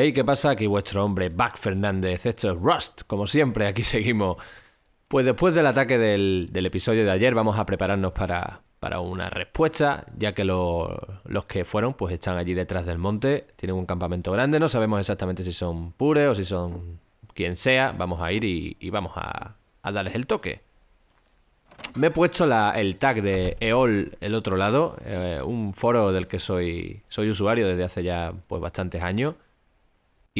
Hey, ¿qué pasa? Aquí vuestro hombre, Back Fernández. Esto es Rust, como siempre, aquí seguimos. Pues después del ataque del, episodio de ayer, vamos a prepararnos para, una respuesta, ya que los que fueron pues están allí detrás del monte, tienen un campamento grande, no sabemos exactamente si son pure o si son quien sea, vamos a ir y, vamos a, darles el toque. Me he puesto el tag de EOL el otro lado, eh, un foro del que soy, soy usuario desde hace ya pues bastantes años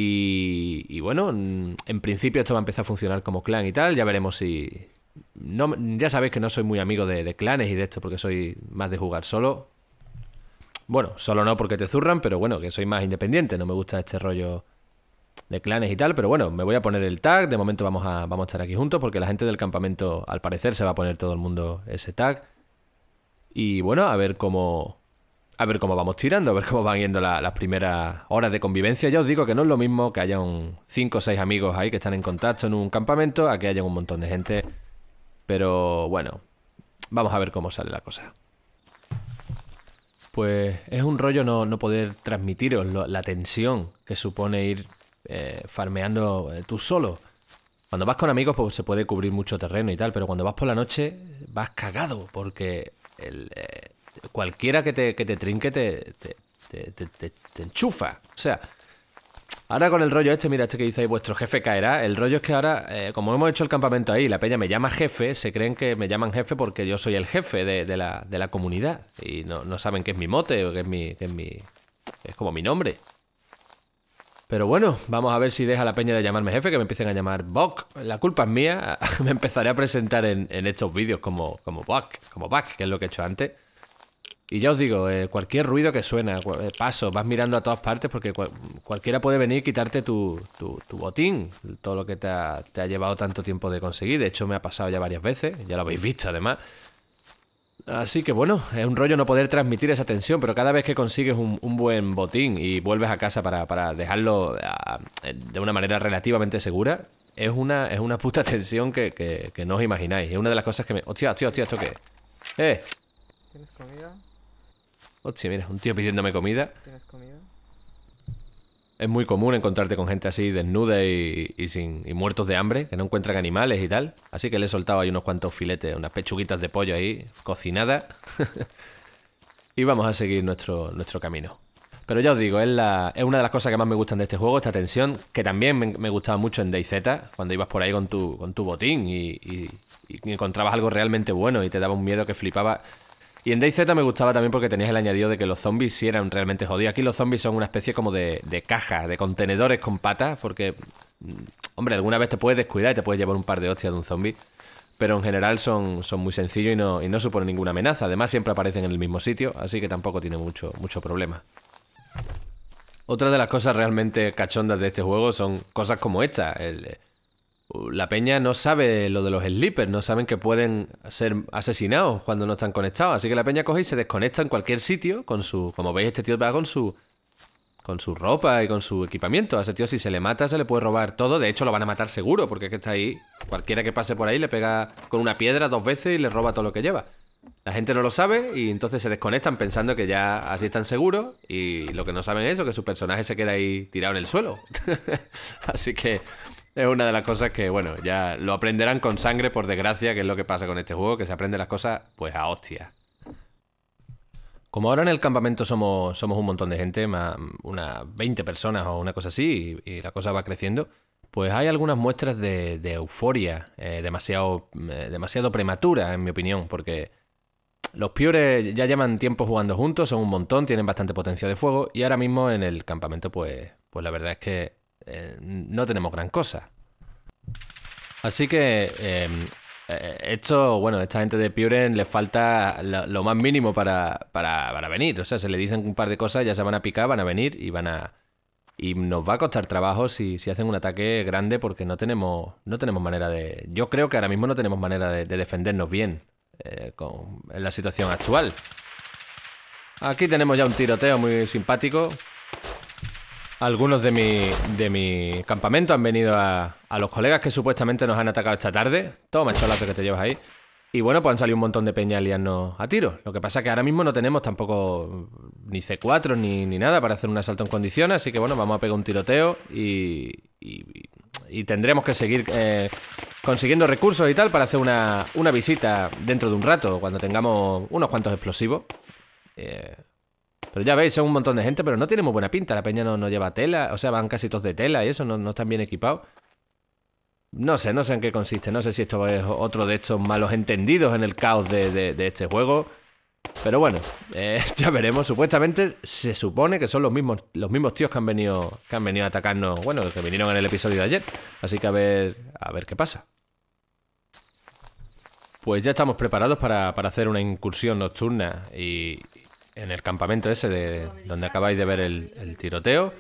y, bueno, en principio esto va a empezar a funcionar como clan y tal. Ya veremos si. ya sabéis que no soy muy amigo de, clanes y de esto porque soy más de jugar solo. Bueno, solo no porque te zurran, pero bueno, que soy más independiente. No me gusta este rollo de clanes y tal. Pero bueno, me voy a poner el tag. De momento vamos a, vamos a estar aquí juntos porque la gente del campamento, al parecer, se va a poner todo el mundo ese tag. Y bueno, a ver cómo, a ver cómo vamos tirando, a ver cómo van yendo las primeras horas de convivencia. Ya os digo que no es lo mismo que haya un 5 o 6 amigos ahí que están en contacto en un campamento a que haya un montón de gente. Pero bueno, vamos a ver cómo sale la cosa. Pues es un rollo no, poder transmitiros la tensión que supone ir eh, farmeando eh, tú solo. Cuando vas con amigos pues se puede cubrir mucho terreno y tal, pero cuando vas por la noche vas cagado porque el... Eh, cualquiera que te, trinque te, enchufa. O sea, ahora con el rollo este, mira, este que dice ahí, vuestro jefe caerá. El rollo es que ahora, eh, como hemos hecho el campamento ahí, la peña me llama jefe, se creen que me llaman jefe porque yo soy el jefe de, la, comunidad. Y no, saben que es mi mote o que es mi. es como mi nombre. Pero bueno, vamos a ver si deja la peña de llamarme jefe, que me empiecen a llamar Buck La culpa es mía, me empezaré a presentar en, estos vídeos como, como como buck que es lo que he hecho antes. Y ya os digo, eh, cualquier ruido que suena, eh, paso, vas mirando a todas partes porque cualquiera puede venir y quitarte tu, botín, todo lo que te ha, llevado tanto tiempo de conseguir. De hecho, me ha pasado ya varias veces, ya lo habéis visto además. Así que bueno, es un rollo no poder transmitir esa tensión, pero cada vez que consigues un, buen botín y vuelves a casa para, dejarlo eh, de una manera relativamente segura, es una, es una puta tensión que, que, que no os imagináis. Es una de las cosas que me... Hostia, hostia, hostia, ¿esto qué ¡Eh! ¿Tienes comida? Hostia, mira, un tío pidiéndome comida. ¿Tienes comida? Es muy común encontrarte con gente así desnuda y, sin, muertos de hambre, que no encuentran animales y tal. Así que le he soltado ahí unos cuantos filetes, unas pechuguitas de pollo ahí, cocinadas. y vamos a seguir nuestro, nuestro camino. Pero ya os digo, es, una de las cosas que más me gustan de este juego, esta tensión, que también me, gustaba mucho en DayZ, cuando ibas por ahí con tu, con tu botín y, y, encontrabas algo realmente bueno y te daba un miedo que flipaba y en DayZ me gustaba también porque tenías el añadido de que los zombies sí eran realmente jodidos. Aquí los zombies son una especie como de, caja, cajas, de contenedores con patas, porque, mm, hombre, alguna vez te puedes descuidar y te puedes llevar un par de hostias de un zombie. Pero en general son, son muy sencillos y no, suponen ninguna amenaza. Además, siempre aparecen en el mismo sitio, así que tampoco tiene mucho, mucho problema. Otra de las cosas realmente cachondas de este juego son cosas como esta. El, la peña no sabe lo de los slippers, no saben que pueden ser asesinados cuando no están conectados. Así que la peña coge y se desconecta en cualquier sitio con su. Como veis, este tío va con su. Con su ropa y con su equipamiento. A ese tío, si se le mata, se le puede robar todo. De hecho, lo van a matar seguro, porque es que está ahí. Cualquiera que pase por ahí le pega con una piedra dos veces y le roba todo lo que lleva. La gente no lo sabe y entonces se desconectan pensando que ya así están seguros. Y lo que no saben es eso, que su personaje se queda ahí tirado en el suelo. así que. Es una de las cosas que, bueno, ya lo aprenderán con sangre, por desgracia, que es lo que pasa con este juego, que se aprende las cosas, pues a hostia. Como ahora en el campamento somos, somos un montón de gente, más, unas 20 personas o una cosa así, y, la cosa va creciendo, pues hay algunas muestras de, euforia eh, demasiado, eh, demasiado prematura, en mi opinión, porque los piores ya llevan tiempo jugando juntos, son un montón, tienen bastante potencia de fuego, y ahora mismo en el campamento, pues, pues la verdad es que eh, no tenemos gran cosa. Así que em, eh, esto, bueno, esta gente de Puren le falta lo, más mínimo para, venir. O sea, se le dicen un par de cosas, ya se van a picar, van a venir y van a. Y nos va a costar trabajo si, si hacen un ataque grande porque no tenemos, no tenemos manera de. Yo creo que ahora mismo no tenemos manera de, defendernos bien eh, en la situación actual. Aquí tenemos ya un tiroteo muy simpático. Algunos de mi, de mi campamento han venido a, a los colegas que supuestamente nos han atacado esta tarde. Toma, cholazo que te llevas ahí. Y bueno, pues han salido un montón de peñas a tiro. Lo que pasa es que ahora mismo no tenemos tampoco ni C4 ni, nada para hacer un asalto en condiciones. Así que bueno, vamos a pegar un tiroteo y, y, tendremos que seguir eh, consiguiendo recursos y tal para hacer una, una, visita dentro de un rato, cuando tengamos unos cuantos explosivos. Eh, pero ya veis, son un montón de gente, pero no tiene muy buena pinta. La peña no, lleva tela, o sea, van casi todos de tela y eso, no, están bien equipados. No sé, no sé en qué consiste. No sé si esto es otro de estos malos entendidos en el caos de, este juego. Pero bueno, eh, ya veremos. Supuestamente se supone que son los mismos, los mismos tíos que han venido. Que han venido a atacarnos. Bueno, que vinieron en el episodio de ayer. Así que a ver. A ver qué pasa. Pues ya estamos preparados para, para hacer una incursión nocturna. Y, en el campamento ese de donde acabáis de ver el, tiroteo.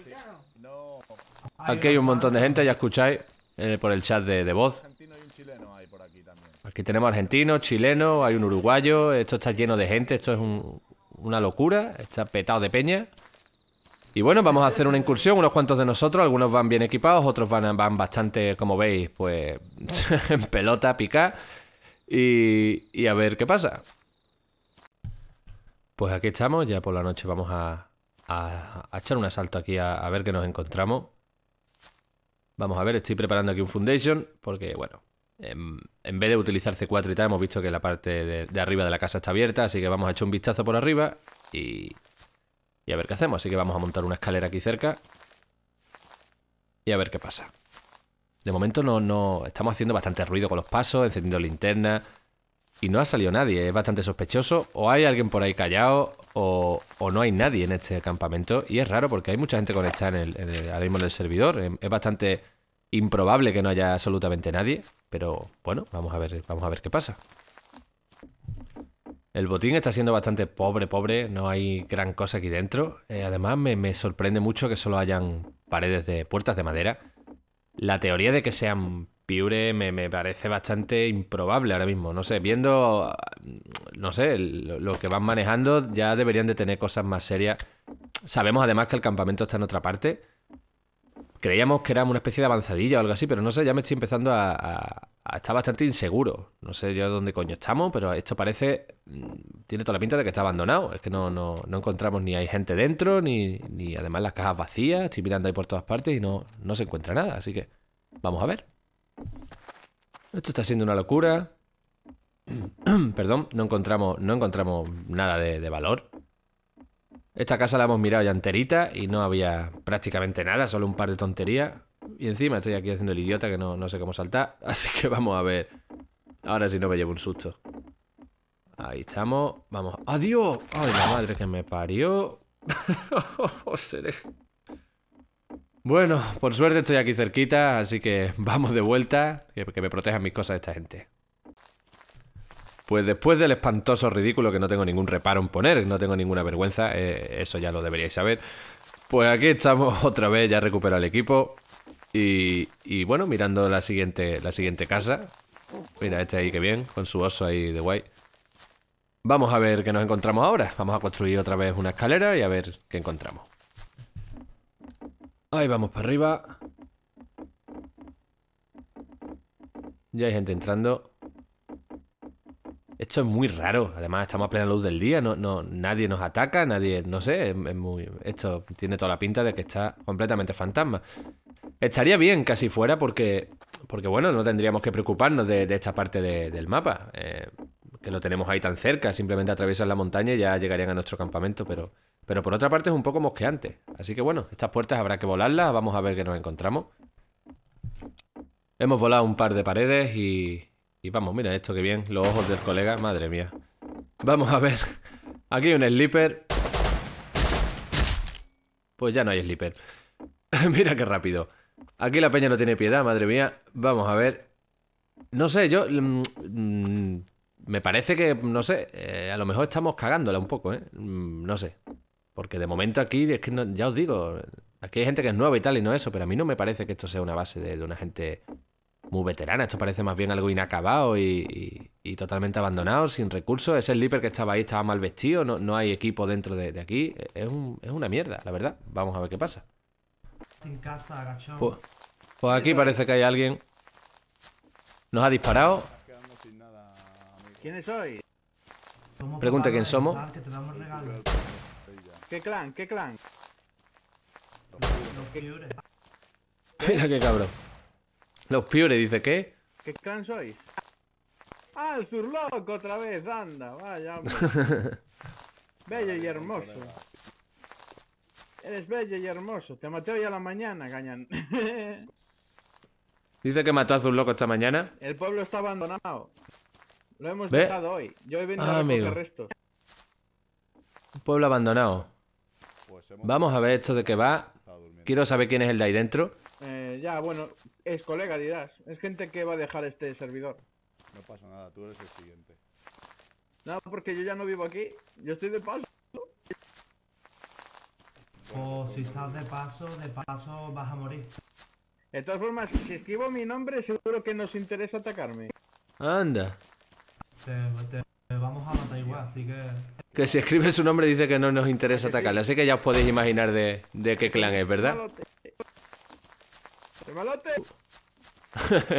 Aquí hay un montón de gente, ya escucháis eh, por el chat de, voz. Aquí tenemos argentinos, chilenos, hay un uruguayo. Esto está lleno de gente, esto es una locura. Está petado de peña. Y bueno, vamos a hacer una incursión, unos cuantos de nosotros. Algunos van bien equipados, otros van, van bastante, como veis, pues en pelota, picar. Y, y a ver qué pasa. Pues aquí estamos, ya por la noche vamos a, echar un asalto aquí a, ver qué nos encontramos. Vamos a ver, estoy preparando aquí un foundation porque, bueno, en, vez de utilizar C4 y tal, hemos visto que la parte de, arriba de la casa está abierta, así que vamos a echar un vistazo por arriba y, y a ver qué hacemos. Así que vamos a montar una escalera aquí cerca y a ver qué pasa. De momento no, no estamos haciendo bastante ruido con los pasos, encendiendo linternas, y no ha salido nadie. Es bastante sospechoso. O hay alguien por ahí callado o, o no hay nadie en este campamento. Y es raro porque hay mucha gente conectada en ahora mismo en el servidor. Es bastante improbable que no haya absolutamente nadie. Pero bueno, vamos a ver, vamos a ver qué pasa. El botín está siendo bastante pobre, pobre. No hay gran cosa aquí dentro. Eh, además, me, me sorprende mucho que solo hayan paredes de puertas de madera. La teoría de que sean Piure me, parece bastante improbable ahora mismo. No sé, viendo, mm, no sé, lo, que van manejando, ya deberían de tener cosas más serias. Sabemos además que el campamento está en otra parte. Creíamos que era una especie de avanzadilla o algo así, pero no sé, ya me estoy empezando a, estar bastante inseguro. No sé yo dónde coño estamos, pero esto parece, mm, tiene toda la pinta de que está abandonado. Es que no, encontramos ni hay gente dentro, ni, además las cajas vacías. Estoy mirando ahí por todas partes y no se encuentra nada, así que vamos a ver. Esto está siendo una locura. Perdón, no encontramos, no encontramos nada de, valor. Esta casa la hemos mirado ya enterita y no había prácticamente nada, solo un par de tonterías. Y encima estoy aquí haciendo el idiota que no, sé cómo saltar. Así que vamos a ver. Ahora si no me llevo un susto. Ahí estamos. Vamos. ¡Adiós! ¡Ay, la madre que me parió! ¡Oh, ¡Seré bueno, por suerte estoy aquí cerquita, así que vamos de vuelta, que, me protejan mis cosas esta gente. Pues después del espantoso ridículo que no tengo ningún reparo en poner, no tengo ninguna vergüenza, eh, eso ya lo deberíais saber. Pues aquí estamos otra vez, ya recupero el equipo. Y, bueno, mirando la siguiente, la siguiente casa. Mira, este ahí que bien, con su oso ahí de guay. Vamos a ver qué nos encontramos ahora. Vamos a construir otra vez una escalera y a ver qué encontramos. Ahí vamos para arriba. Ya hay gente entrando. Esto es muy raro. Además, estamos a plena luz del día. No, no, nadie nos ataca, nadie. No sé. Es, muy, esto tiene toda la pinta de que está completamente fantasma. Estaría bien casi fuera porque. Porque bueno, no tendríamos que preocuparnos de, esta parte del mapa. Eh, que lo tenemos ahí tan cerca. Simplemente atraviesan la montaña y ya llegarían a nuestro campamento, pero. Pero por otra parte es un poco mosqueante. Así que bueno, estas puertas habrá que volarlas. Vamos a ver qué nos encontramos. Hemos volado un par de paredes y... Y vamos, mira esto que bien. Los ojos del colega. Madre mía. Vamos a ver. Aquí hay un slipper. Pues ya no hay slipper. mira qué rápido. Aquí la peña no tiene piedad, madre mía. Vamos a ver. No sé, yo... Mm, mm, me parece que, no sé, eh, a lo mejor estamos cagándola un poco, ¿eh? Mm, no sé. Porque de momento aquí, es que ya os digo, aquí hay gente que es nueva y tal y no eso, pero a mí no me parece que esto sea una base de, una gente muy veterana. Esto parece más bien algo inacabado y, totalmente abandonado, sin recursos. Ese Slipper que estaba ahí estaba mal vestido, no, hay equipo dentro de, aquí. Es, una mierda, la verdad. Vamos a ver qué pasa. Pues, pues, aquí parece que hay alguien. Nos ha disparado. ¿Quiénes sois? Pregunta quién somos. ¿Qué clan? ¿Qué clan? Los Piures. Mira qué cabrón. Los Piures, dice, ¿qué? ¿Qué clan sois? Ah, el surloco otra vez, anda, vaya. bello y hermoso. Eres bello y hermoso. Te maté hoy a la mañana, gañan dice que mató a surloco esta mañana. El pueblo está abandonado. Lo hemos dejado hoy. Yo he venido ah, a resto restos. Un pueblo abandonado. Vamos a ver esto de qué va. Quiero saber quién es el de ahí dentro. Eh, ya, bueno, es colega, dirás. Es gente que va a dejar este servidor. No pasa nada, tú eres el siguiente. No, porque yo ya no vivo aquí. Yo estoy de paso. O si estás de paso, de paso vas a morir. De todas formas, si escribo mi nombre, seguro que nos interesa atacarme. Anda vamos a matar así que... Que si escribe su nombre dice que no nos interesa atacarle, así que ya os podéis imaginar de, qué clan es, ¿verdad? ¡Remalote!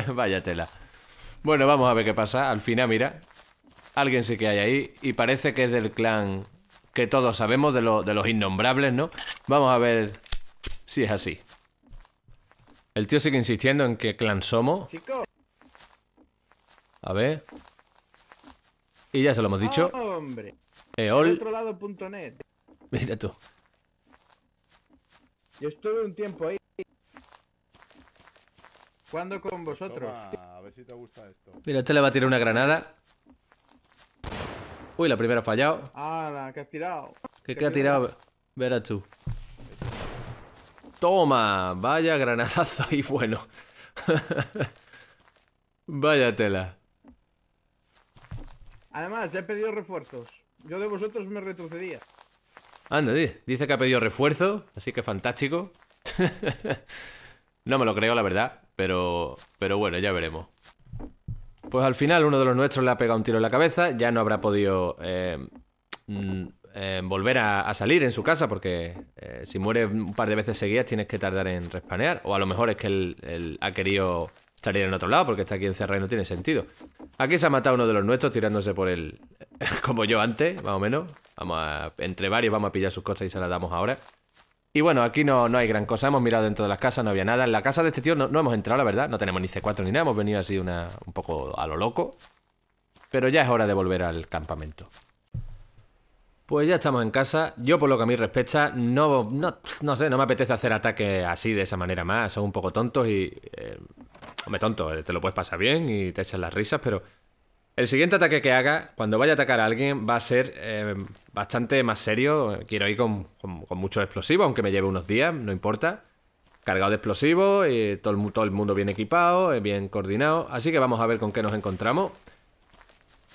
Vaya tela. Bueno, vamos a ver qué pasa. Al final, mira, alguien sí que hay ahí y parece que es del clan que todos sabemos, de, de los innombrables, ¿no? Vamos a ver si es así. El tío sigue insistiendo en qué clan somos. A ver. Y ya se lo hemos dicho. hombre. Eol. Mira tú. Yo estuve un tiempo ahí. ¿Cuándo con vosotros? a ver si te gusta esto. Mira, este le va a tirar una granada. Uy, la primera ha fallado. Ah, la que has tirado. ¿Qué, que ha tirado? Verás tú. Toma, vaya granadazo y bueno. vaya tela. Además, ya he pedido refuerzos. Yo de vosotros me retrocedía. Anda, dice que ha pedido refuerzo, así que fantástico. no me lo creo, la verdad, pero, pero bueno, ya veremos. Pues al final uno de los nuestros le ha pegado un tiro en la cabeza, ya no habrá podido eh, mm, eh, volver a, salir en su casa, porque eh, si muere un par de veces seguidas tienes que tardar en respanear, o a lo mejor es que él ha querido Estaría en otro lado porque está aquí encerrado y no tiene sentido. Aquí se ha matado uno de los nuestros tirándose por el... como yo antes, más o menos. Vamos a... Entre varios vamos a pillar sus cosas y se las damos ahora. Y bueno, aquí no, no hay gran cosa. Hemos mirado dentro de las casas, no había nada. En la casa de este tío no, hemos entrado, la verdad. No tenemos ni C4 ni nada. Hemos venido así una, un poco a lo loco. Pero ya es hora de volver al campamento. Pues ya estamos en casa. Yo, por lo que a mí respecta, no, no, sé, no me apetece hacer ataques así de esa manera más. Son un poco tontos y eh, Hombre, tonto, eh, te lo puedes pasar bien y te echas las risas, pero el siguiente ataque que haga, cuando vaya a atacar a alguien, va a ser eh, bastante más serio. Quiero ir con, muchos explosivos, mucho explosivo, aunque me lleve unos días, no importa. Cargado de explosivos, y eh, todo, el, mundo bien equipado, bien coordinado. Así que vamos a ver con qué nos encontramos.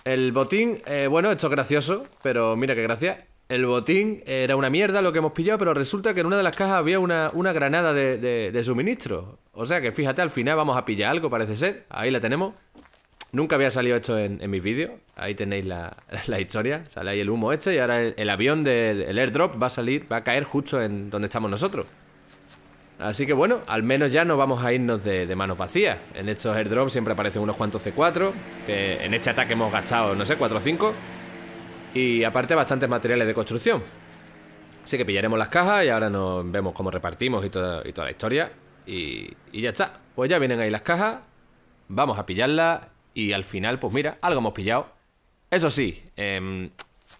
El botín, bueno, esto es gracioso, pero mira qué gracia. El botín era una mierda lo que hemos pillado, pero resulta que en una de las cajas había una, granada de, de suministro. O sea que fíjate, al final vamos a pillar algo, parece ser. Ahí la tenemos. Nunca había salido esto en, mis vídeos. Ahí tenéis la, historia. Sale ahí el humo hecho este y ahora el, avión del airdrop va a salir, va a caer justo en donde estamos nosotros. Así que bueno, al menos ya no vamos a irnos de, manos vacías. En estos airdrops siempre aparecen unos cuantos C4, que en este ataque hemos gastado, no sé, 4 o 5. Y aparte bastantes materiales de construcción. Así que pillaremos las cajas y ahora nos vemos cómo repartimos y, y toda la historia. Y, ya está. Pues ya vienen ahí las cajas. Vamos a pillarlas. Y al final, pues mira, algo hemos pillado. Eso sí, em,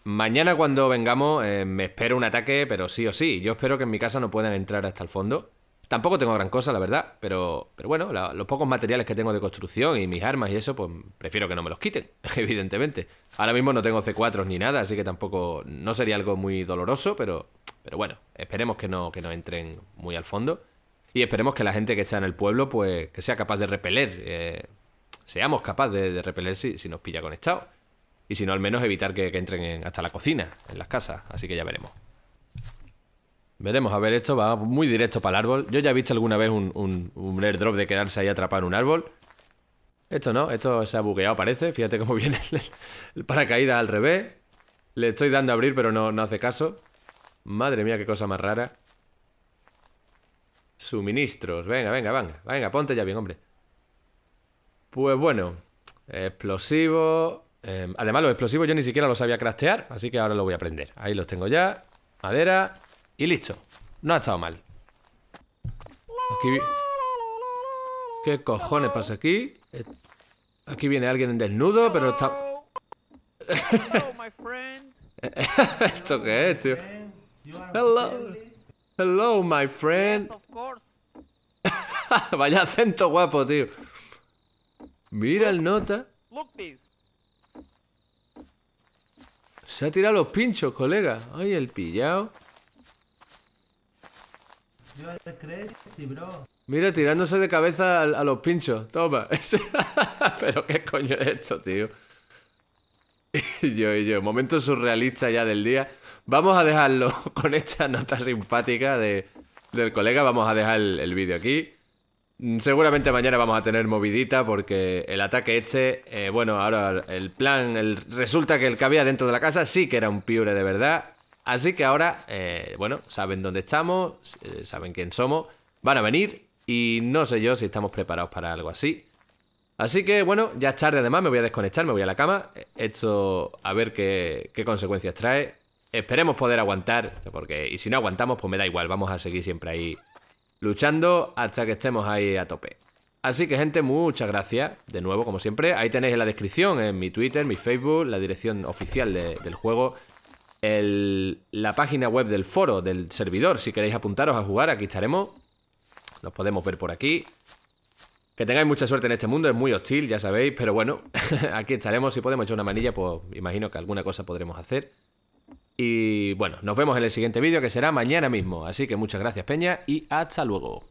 mañana cuando vengamos em, me espero un ataque, pero sí o sí. Yo espero que en mi casa no puedan entrar hasta el fondo. Tampoco tengo gran cosa, la verdad, pero, pero bueno, los pocos materiales que tengo de construcción y mis armas y eso, pues prefiero que no me los quiten, evidentemente. Ahora mismo no tengo C4 ni nada, así que tampoco no sería algo muy doloroso, pero, pero bueno, esperemos que no, que no entren muy al fondo. Y esperemos que la gente que está en el pueblo, pues, que sea capaz de repeler. Eh, seamos capaces de, repeler si, nos pilla conectado. Y si no, al menos evitar que, entren hasta la cocina, en las casas. Así que ya veremos. Veremos, a ver, esto va muy directo para el árbol. Yo ya he visto alguna vez un, un, airdrop de quedarse ahí atrapado en un árbol. Esto no, esto se ha bugueado, parece. Fíjate cómo viene el, el paracaídas al revés. Le estoy dando a abrir, pero no, no hace caso. Madre mía, qué cosa más rara. Suministros. Venga, venga, venga. Venga, ponte ya bien, hombre. Pues bueno. Explosivo. Em, además, los explosivos yo ni siquiera los sabía craftear, así que ahora lo voy a aprender. Ahí los tengo ya. Madera. Y listo. No ha estado mal. Aquí... ¿Qué cojones pasa aquí? Eh, aquí viene alguien desnudo, pero está... ¿Esto qué es, tío? Hello. Hello, my friend. Vaya acento guapo, tío. Mira el nota. Se ha tirado los pinchos, colega. Ay, el pillado. Mira, tirándose de cabeza a, los pinchos. Toma. Pero qué coño es esto, tío. Y yo, y yo. Momento surrealista ya del día. Vamos a dejarlo con esta nota simpática de, del colega. Vamos a dejar el, vídeo aquí. Mm, seguramente mañana vamos a tener movidita porque el ataque este, eh, bueno, ahora el plan, resulta que el que había dentro de la casa sí que era un piure de verdad. Así que ahora, eh, bueno, saben dónde estamos, eh, saben quién somos, van a venir y no sé yo si estamos preparados para algo así. Así que bueno, ya es tarde además, me voy a desconectar, me voy a la cama. Esto a ver qué consecuencias trae. Esperemos poder aguantar, porque y si no aguantamos, pues me da igual, vamos a seguir siempre ahí luchando hasta que estemos ahí a tope. Así que gente, muchas gracias de nuevo, como siempre. Ahí tenéis en la descripción, en mi Twitter, mi Facebook, la dirección oficial del juego, el, la página web del foro, del servidor, si queréis apuntaros a jugar, aquí estaremos. Nos podemos ver por aquí. Que tengáis mucha suerte en este mundo, es muy hostil, ya sabéis, pero bueno, aquí estaremos. Si podemos echar una manilla, pues imagino que alguna cosa podremos hacer. Y bueno, nos vemos en el siguiente vídeo que será mañana mismo. Así que muchas gracias Peña y hasta luego.